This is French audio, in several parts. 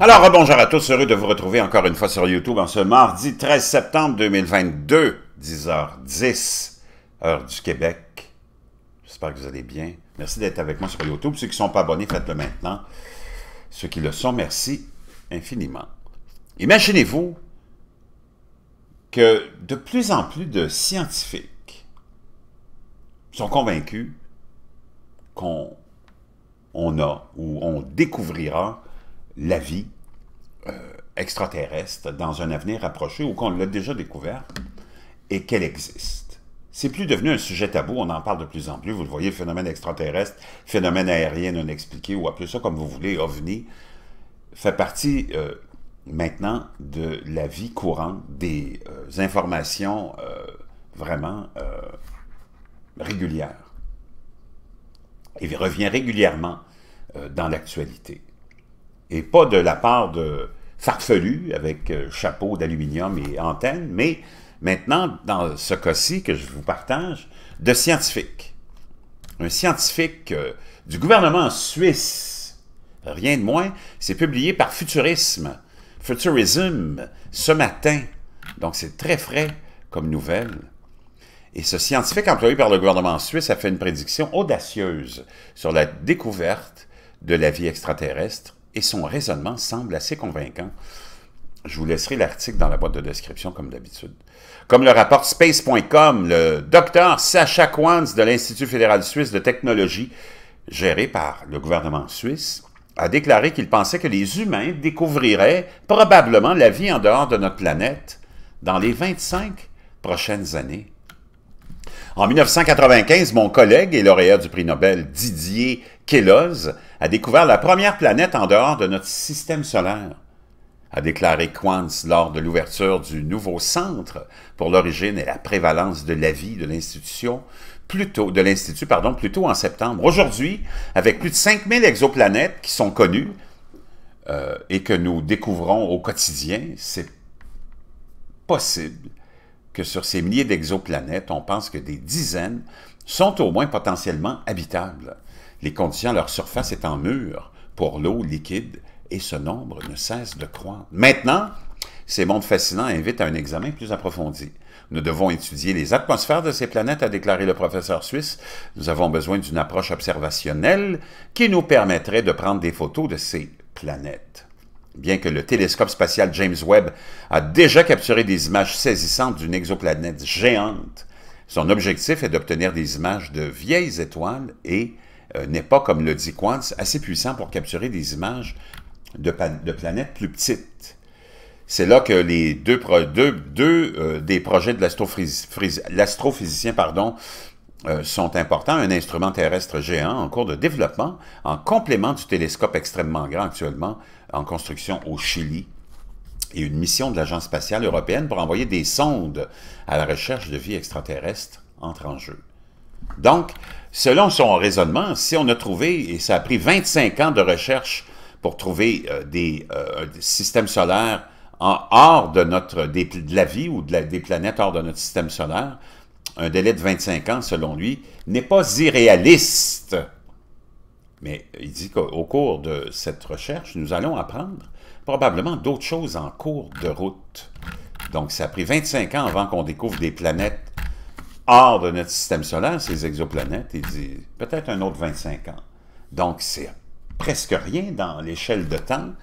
Alors, bonjour à tous, heureux de vous retrouver encore une fois sur YouTube en ce mardi 13 septembre 2022, 10h10, heure du Québec. J'espère que vous allez bien. Merci d'être avec moi sur YouTube. Ceux qui ne sont pas abonnés, faites-le maintenant. Ceux qui le sont, merci infiniment. Imaginez-vous que de plus en plus de scientifiques sont convaincus qu'on a ou on découvrira la vie euh, extraterrestre dans un avenir approché ou qu'on l'a déjà découvert et qu'elle existe. C'est plus devenu un sujet tabou, on en parle de plus en plus. Vous le voyez, phénomène extraterrestre, phénomène aérien non expliqué, ou appelez ça comme vous voulez, ovni, fait partie euh, maintenant de la vie courante, des euh, informations vraiment régulières. Et revient régulièrement dans l'actualité. Et pas de la part de farfelu avec euh, chapeau d'aluminium et antenne, mais maintenant, dans ce cas-ci que je vous partage, de scientifique. Un scientifique euh, du gouvernement suisse, rien de moins, c'est publié par Futurisme, Futurism, ce matin. Donc c'est très frais comme nouvelle. Et ce scientifique employé par le gouvernement suisse a fait une prédiction audacieuse sur la découverte de la vie extraterrestre et son raisonnement semble assez convaincant. Je vous laisserai l'article dans la boîte de description comme d'habitude. Comme le rapporte space.com, le docteur Sacha Quans de l'Institut fédéral suisse de technologie, géré par le gouvernement suisse, a déclaré qu'il pensait que les humains découvriraient probablement la vie en dehors de notre planète dans les 25 prochaines années. En 1995, mon collègue et lauréat du prix Nobel Didier Queloz a découvert la première planète en dehors de notre système solaire, a déclaré Quantz lors de l'ouverture du nouveau Centre pour l'origine et la prévalence de la vie de l'institution, plutôt de l'Institut, pardon, plutôt en septembre. Aujourd'hui, avec plus de 5000 exoplanètes qui sont connues euh, et que nous découvrons au quotidien, c'est possible que sur ces milliers d'exoplanètes, on pense que des dizaines sont au moins potentiellement habitables. Les conditions à leur surface étant mûres pour l'eau liquide et ce nombre ne cesse de croître. Maintenant, ces mondes fascinants invitent à un examen plus approfondi. Nous devons étudier les atmosphères de ces planètes, a déclaré le professeur suisse. Nous avons besoin d'une approche observationnelle qui nous permettrait de prendre des photos de ces planètes. Bien que le télescope spatial James Webb a déjà capturé des images saisissantes d'une exoplanète géante, son objectif est d'obtenir des images de vieilles étoiles et euh, n'est pas, comme le dit Quantz, assez puissant pour capturer des images de, planètes plus petites. C'est là que les deux, euh, des projets de l'astrophysicien pardon, euh, sont importants. Un instrument terrestre géant en cours de développement, en complément du télescope extrêmement grand actuellement en construction au Chili, et une mission de l'Agence spatiale européenne pour envoyer des sondes à la recherche de vie extraterrestre entre en jeu. Donc, Selon son raisonnement, si on a trouvé, et ça a pris 25 ans de recherche pour trouver euh, des, euh, systèmes solaires en, hors de, notre, de la vie ou des planètes hors de notre système solaire, un délai de 25 ans, selon lui, n'est pas irréaliste. Mais il dit qu'au cours de cette recherche, nous allons apprendre probablement d'autres choses en cours de route. Donc, ça a pris 25 ans avant qu'on découvre des planètes hors de notre système solaire, ces exoplanètes, il dit peut-être un autre 25 ans. Donc, c'est presque rien dans l'échelle de temps.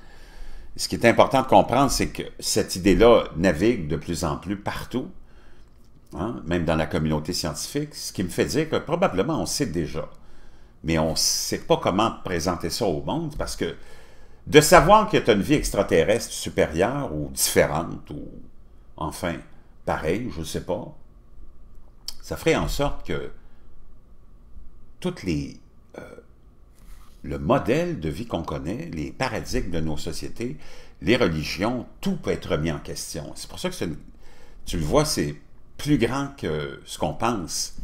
Ce qui est important de comprendre, c'est que cette idée-là navigue de plus en plus partout, hein, même dans la communauté scientifique, ce qui me fait dire que probablement on sait déjà, mais on ne sait pas comment présenter ça au monde, parce que de savoir qu'il y a une vie extraterrestre supérieure ou différente, ou enfin, pareil, je ne sais pas, ça ferait en sorte que toutes les euh, le modèle de vie qu'on connaît, les paradigmes de nos sociétés, les religions, tout peut être remis en question. C'est pour ça que tu le vois, c'est plus grand que ce qu'on pense.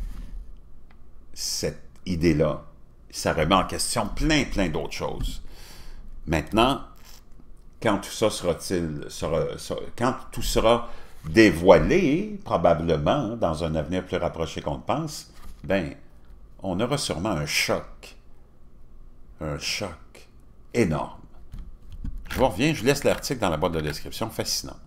Cette idée-là, ça remet en question plein, plein d'autres choses. Maintenant, quand tout ça sera-t-il, sera, quand tout sera dévoilé, probablement, hein, dans un avenir plus rapproché qu'on ne pense, ben, on aura sûrement un choc. Un choc énorme. Je vous reviens, je laisse l'article dans la boîte de description, fascinant.